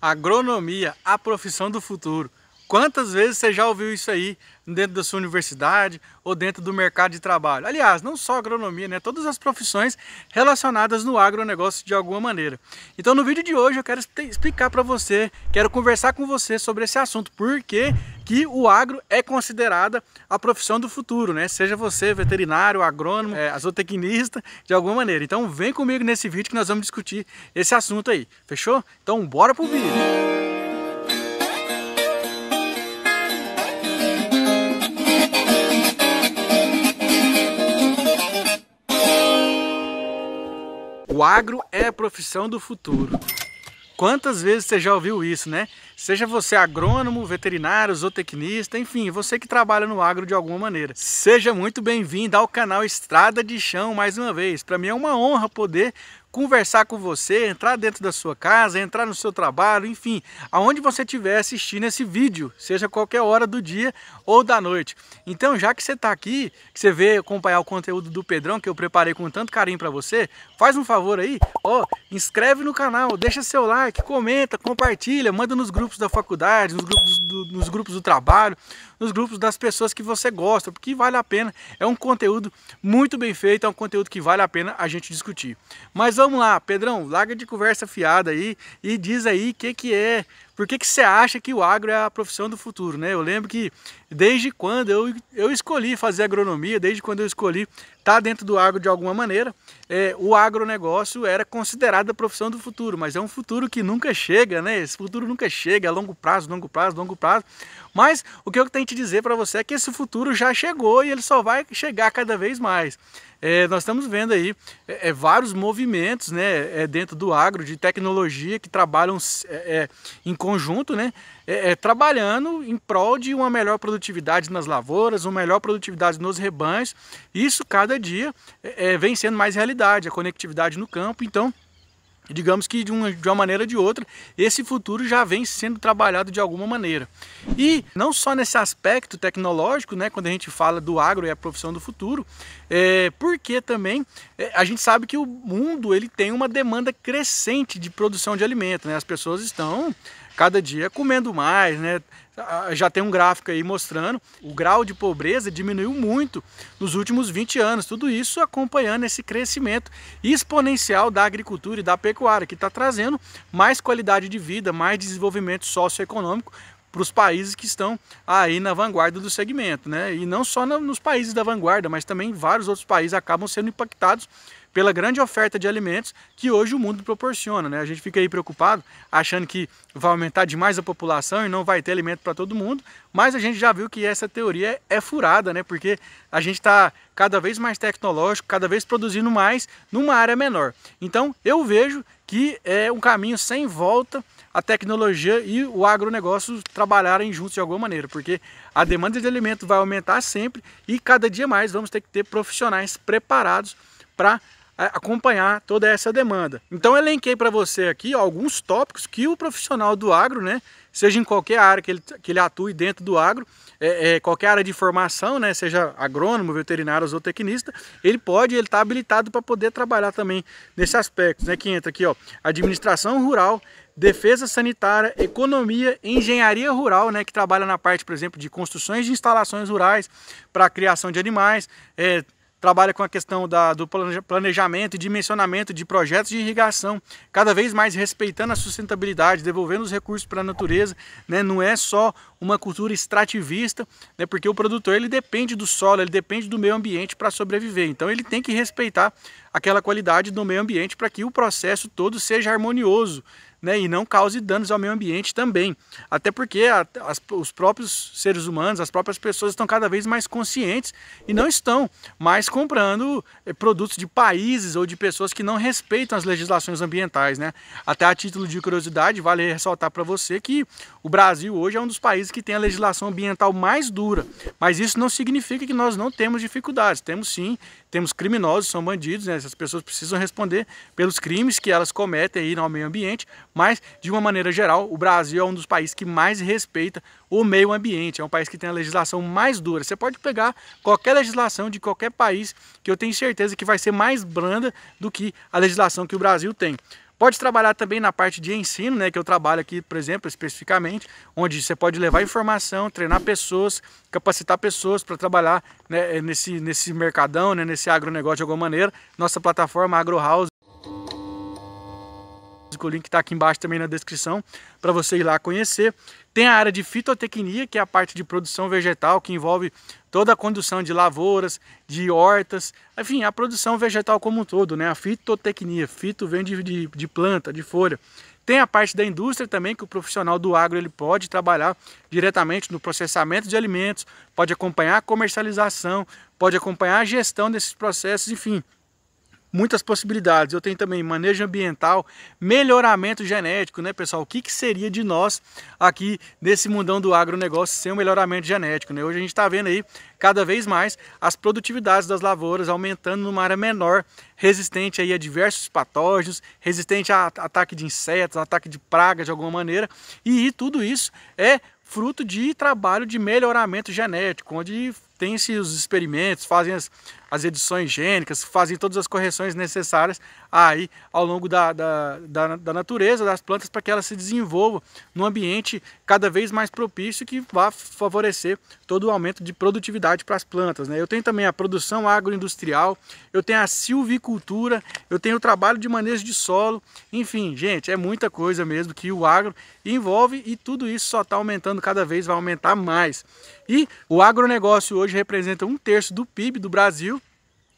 Agronomia, a profissão do futuro. Quantas vezes você já ouviu isso aí dentro da sua universidade ou dentro do mercado de trabalho? Aliás, não só agronomia, né? Todas as profissões relacionadas no agronegócio de alguma maneira. Então, no vídeo de hoje eu quero explicar para você, quero conversar com você sobre esse assunto, porque que o agro é considerada a profissão do futuro, né? Seja você veterinário, agrônomo, é, azotecnista, de alguma maneira. Então, vem comigo nesse vídeo que nós vamos discutir esse assunto aí. Fechou? Então, bora pro vídeo. O agro é a profissão do futuro. Quantas vezes você já ouviu isso, né? Seja você agrônomo, veterinário, zootecnista, enfim, você que trabalha no agro de alguma maneira. Seja muito bem-vindo ao canal Estrada de Chão mais uma vez. Para mim é uma honra poder conversar com você, entrar dentro da sua casa, entrar no seu trabalho, enfim, aonde você estiver assistindo esse vídeo, seja qualquer hora do dia ou da noite. Então, já que você está aqui, que você vê acompanhar o conteúdo do Pedrão que eu preparei com tanto carinho para você, faz um favor aí, ó, inscreve no canal, deixa seu like, comenta, compartilha, manda nos grupos da faculdade, nos grupos do, nos grupos do trabalho, nos grupos das pessoas que você gosta, porque vale a pena. É um conteúdo muito bem feito, é um conteúdo que vale a pena a gente discutir. Mas vamos lá, Pedrão, larga de conversa fiada aí e diz aí o que, que é por que, que você acha que o agro é a profissão do futuro, né? Eu lembro que desde quando eu, eu escolhi fazer agronomia, desde quando eu escolhi estar tá dentro do agro de alguma maneira, é, o agronegócio era considerado a profissão do futuro, mas é um futuro que nunca chega, né? Esse futuro nunca chega, a é longo prazo, longo prazo, longo prazo. Mas o que eu tenho que dizer para você é que esse futuro já chegou e ele só vai chegar cada vez mais é, nós estamos vendo aí é, é, vários movimentos né, é, dentro do agro de tecnologia que trabalham é, é, em conjunto, né, trabalhando em prol de uma melhor produtividade nas lavouras, uma melhor produtividade nos rebanhos. Isso cada dia vem sendo mais realidade, a conectividade no campo. Então, digamos que de uma, de uma maneira ou de outra, esse futuro já vem sendo trabalhado de alguma maneira. E não só nesse aspecto tecnológico, né, quando a gente fala do agro e a profissão do futuro, é, porque também é, a gente sabe que o mundo ele tem uma demanda crescente de produção de alimento, né? as pessoas estão cada dia comendo mais, né? Já tem um gráfico aí mostrando o grau de pobreza diminuiu muito nos últimos 20 anos. Tudo isso acompanhando esse crescimento exponencial da agricultura e da pecuária, que está trazendo mais qualidade de vida, mais desenvolvimento socioeconômico para os países que estão aí na vanguarda do segmento, né? E não só nos países da vanguarda, mas também vários outros países acabam sendo impactados pela grande oferta de alimentos que hoje o mundo proporciona. Né? A gente fica aí preocupado, achando que vai aumentar demais a população e não vai ter alimento para todo mundo, mas a gente já viu que essa teoria é furada, né? porque a gente está cada vez mais tecnológico, cada vez produzindo mais numa área menor. Então eu vejo que é um caminho sem volta a tecnologia e o agronegócio trabalharem juntos de alguma maneira, porque a demanda de alimento vai aumentar sempre e cada dia mais vamos ter que ter profissionais preparados para acompanhar toda essa demanda. Então elenquei para você aqui ó, alguns tópicos que o profissional do agro, né, seja em qualquer área que ele, que ele atue dentro do agro, é, é, qualquer área de formação, né, seja agrônomo, veterinário, ou zootecnista, ele pode, ele está habilitado para poder trabalhar também nesse aspecto, né, que entra aqui, ó, administração rural, defesa sanitária, economia, engenharia rural, né, que trabalha na parte, por exemplo, de construções de instalações rurais para criação de animais, é, trabalha com a questão da, do planejamento e dimensionamento de projetos de irrigação, cada vez mais respeitando a sustentabilidade, devolvendo os recursos para a natureza, né? não é só uma cultura extrativista, né? porque o produtor ele depende do solo, ele depende do meio ambiente para sobreviver, então ele tem que respeitar aquela qualidade do meio ambiente para que o processo todo seja harmonioso, né, e não cause danos ao meio ambiente também. Até porque a, as, os próprios seres humanos, as próprias pessoas estão cada vez mais conscientes e não estão mais comprando eh, produtos de países ou de pessoas que não respeitam as legislações ambientais. Né? Até a título de curiosidade, vale ressaltar para você que o Brasil hoje é um dos países que tem a legislação ambiental mais dura, mas isso não significa que nós não temos dificuldades, temos sim temos criminosos, são bandidos, né? essas pessoas precisam responder pelos crimes que elas cometem aí no meio ambiente, mas de uma maneira geral, o Brasil é um dos países que mais respeita o meio ambiente, é um país que tem a legislação mais dura. Você pode pegar qualquer legislação de qualquer país que eu tenho certeza que vai ser mais branda do que a legislação que o Brasil tem. Pode trabalhar também na parte de ensino, né, que eu trabalho aqui, por exemplo, especificamente, onde você pode levar informação, treinar pessoas, capacitar pessoas para trabalhar né, nesse, nesse mercadão, né, nesse agronegócio de alguma maneira. Nossa plataforma AgroHouse o link está aqui embaixo também na descrição para você ir lá conhecer. Tem a área de fitotecnia, que é a parte de produção vegetal, que envolve toda a condução de lavouras, de hortas, enfim, a produção vegetal como um todo, né? A fitotecnia, fito vem de, de, de planta, de folha. Tem a parte da indústria também, que o profissional do agro ele pode trabalhar diretamente no processamento de alimentos, pode acompanhar a comercialização, pode acompanhar a gestão desses processos, enfim, muitas possibilidades. Eu tenho também manejo ambiental, melhoramento genético, né, pessoal? O que, que seria de nós aqui nesse mundão do agronegócio sem o melhoramento genético, né? Hoje a gente está vendo aí cada vez mais as produtividades das lavouras aumentando numa área menor, resistente aí a diversos patógenos, resistente a ataque de insetos, ataque de pragas de alguma maneira, e tudo isso é fruto de trabalho de melhoramento genético, onde tem-se os experimentos, fazem as, as edições gênicas, fazem todas as correções necessárias aí ao longo da, da, da, da natureza, das plantas, para que elas se desenvolvam num ambiente cada vez mais propício que vá favorecer todo o aumento de produtividade para as plantas. Né? Eu tenho também a produção agroindustrial, eu tenho a silvicultura, eu tenho o trabalho de manejo de solo, enfim, gente, é muita coisa mesmo que o agro envolve e tudo isso só está aumentando cada vez, vai aumentar mais. E o agronegócio hoje hoje representa um terço do PIB do Brasil.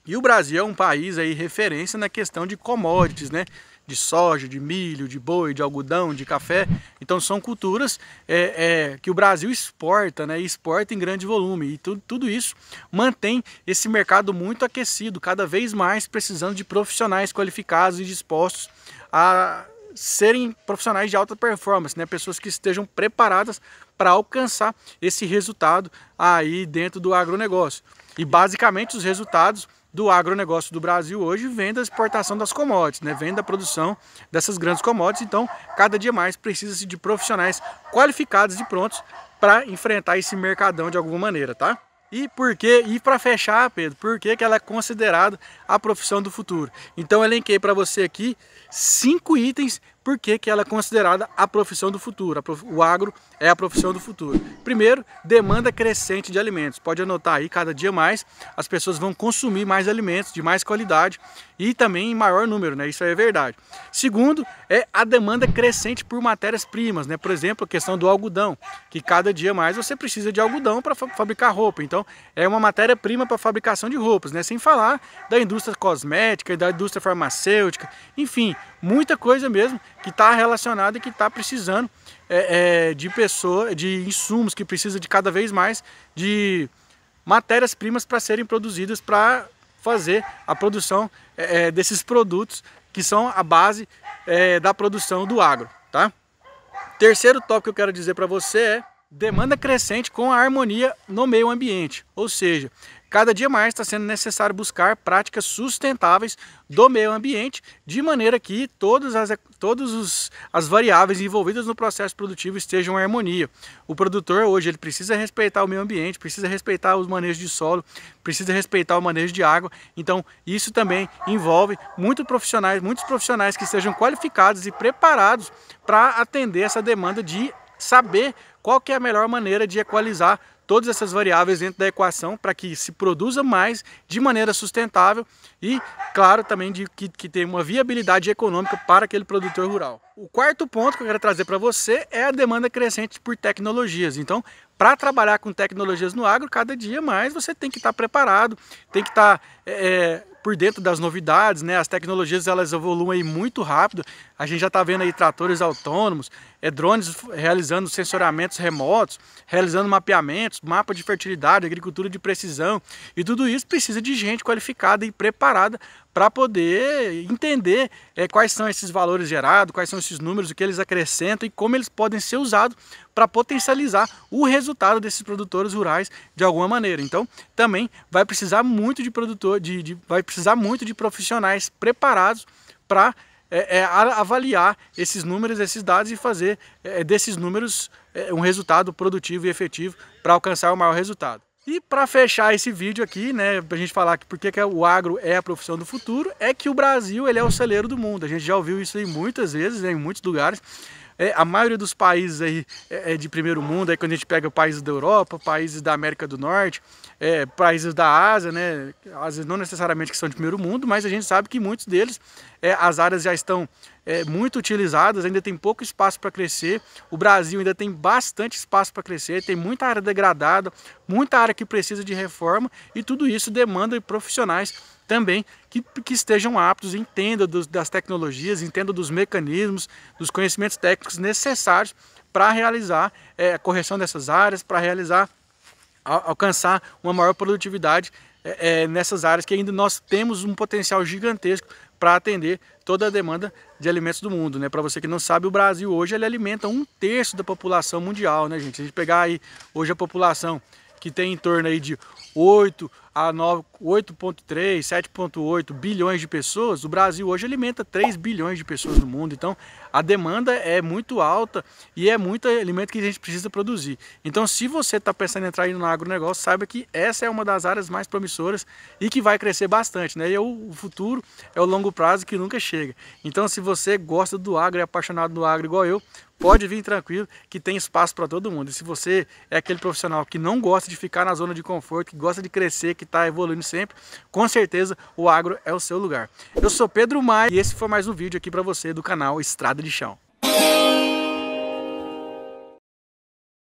E o Brasil é um país aí referência na questão de commodities, né? De soja, de milho, de boi, de algodão, de café. Então são culturas é, é, que o Brasil exporta, né? Exporta em grande volume. E tudo isso mantém esse mercado muito aquecido, cada vez mais precisando de profissionais qualificados e dispostos a serem profissionais de alta performance, né? Pessoas que estejam preparadas para alcançar esse resultado aí dentro do agronegócio. E basicamente os resultados do agronegócio do Brasil hoje vem da exportação das commodities, né? vem da produção dessas grandes commodities. Então, cada dia mais precisa-se de profissionais qualificados e prontos para enfrentar esse mercadão de alguma maneira, tá? E por quê? E para fechar, Pedro, por que, ela é considerada a profissão do futuro? Então elenquei para você aqui cinco itens por que, que ela é considerada a profissão do futuro. Prof... O agro é a profissão do futuro. Primeiro, demanda crescente de alimentos. Pode anotar aí, cada dia mais as pessoas vão consumir mais alimentos de mais qualidade e também em maior número, né? Isso é verdade. Segundo, é a demanda crescente por matérias-primas, né? Por exemplo, a questão do algodão, que cada dia mais você precisa de algodão para fabricar roupa. Então, é uma matéria-prima para fabricação de roupas, né? Sem falar da indústria cosmética, da indústria farmacêutica, enfim, muita coisa mesmo que está relacionada e que está precisando é, é, de pessoa, de insumos, que precisa de cada vez mais de matérias-primas para serem produzidas para fazer a produção é, é, desses produtos que são a base é, da produção do agro. Tá? Terceiro tópico que eu quero dizer para você é demanda crescente com a harmonia no meio ambiente, ou seja, Cada dia mais está sendo necessário buscar práticas sustentáveis do meio ambiente, de maneira que todas as, todas os, as variáveis envolvidas no processo produtivo estejam em harmonia. O produtor hoje ele precisa respeitar o meio ambiente, precisa respeitar os manejos de solo, precisa respeitar o manejo de água. Então, isso também envolve muitos profissionais, muitos profissionais que sejam qualificados e preparados para atender essa demanda de saber qual que é a melhor maneira de equalizar todas essas variáveis dentro da equação para que se produza mais de maneira sustentável e, claro, também de que, que tenha uma viabilidade econômica para aquele produtor rural o quarto ponto que eu quero trazer para você é a demanda crescente por tecnologias. Então, para trabalhar com tecnologias no agro, cada dia mais você tem que estar tá preparado, tem que estar tá, é, é, por dentro das novidades, né? As tecnologias elas evoluem muito rápido. A gente já está vendo aí tratores autônomos, é, drones realizando sensoramentos remotos, realizando mapeamentos, mapa de fertilidade, agricultura de precisão. E tudo isso precisa de gente qualificada e preparada para poder entender é, quais são esses valores gerados, quais são esses números, o que eles acrescentam e como eles podem ser usados para potencializar o resultado desses produtores rurais de alguma maneira. Então, também vai precisar muito de produtor, de, de vai precisar muito de profissionais preparados para é, é, avaliar esses números, esses dados e fazer é, desses números é, um resultado produtivo e efetivo para alcançar o maior resultado. E para fechar esse vídeo aqui, né, a gente falar que por que o agro é a profissão do futuro, é que o Brasil ele é o celeiro do mundo. A gente já ouviu isso aí muitas vezes, né, em muitos lugares. É, a maioria dos países aí é, é, de primeiro mundo, aí quando a gente pega países da Europa, países da América do Norte, é, países da Ásia, né, às vezes não necessariamente que são de primeiro mundo, mas a gente sabe que muitos deles, é, as áreas já estão é, muito utilizadas, ainda tem pouco espaço para crescer. O Brasil ainda tem bastante espaço para crescer, tem muita área degradada, muita área que precisa de reforma e tudo isso demanda profissionais também que, que estejam aptos, entendam dos, das tecnologias, entendam dos mecanismos, dos conhecimentos técnicos necessários para realizar é, a correção dessas áreas, para realizar alcançar uma maior produtividade é, é, nessas áreas que ainda nós temos um potencial gigantesco para atender toda a demanda de alimentos do mundo, né? Para você que não sabe, o Brasil hoje ele alimenta um terço da população mundial, né, gente? Se a gente pegar aí hoje a população que tem em torno aí de 8 a 8.3, 7.8 bilhões de pessoas, o Brasil hoje alimenta 3 bilhões de pessoas no mundo. Então, a demanda é muito alta e é muito alimento que a gente precisa produzir. Então, se você está pensando em entrar no agronegócio, saiba que essa é uma das áreas mais promissoras e que vai crescer bastante. Né? E o futuro é o longo prazo que nunca chega. Então, se você gosta do agro e é apaixonado do agro igual eu, pode vir tranquilo que tem espaço para todo mundo. E se você é aquele profissional que não gosta de ficar na zona de conforto, que gosta de crescer, que está evoluindo sempre, com certeza o agro é o seu lugar. Eu sou Pedro Maia e esse foi mais um vídeo aqui para você do canal Estrada de Chão.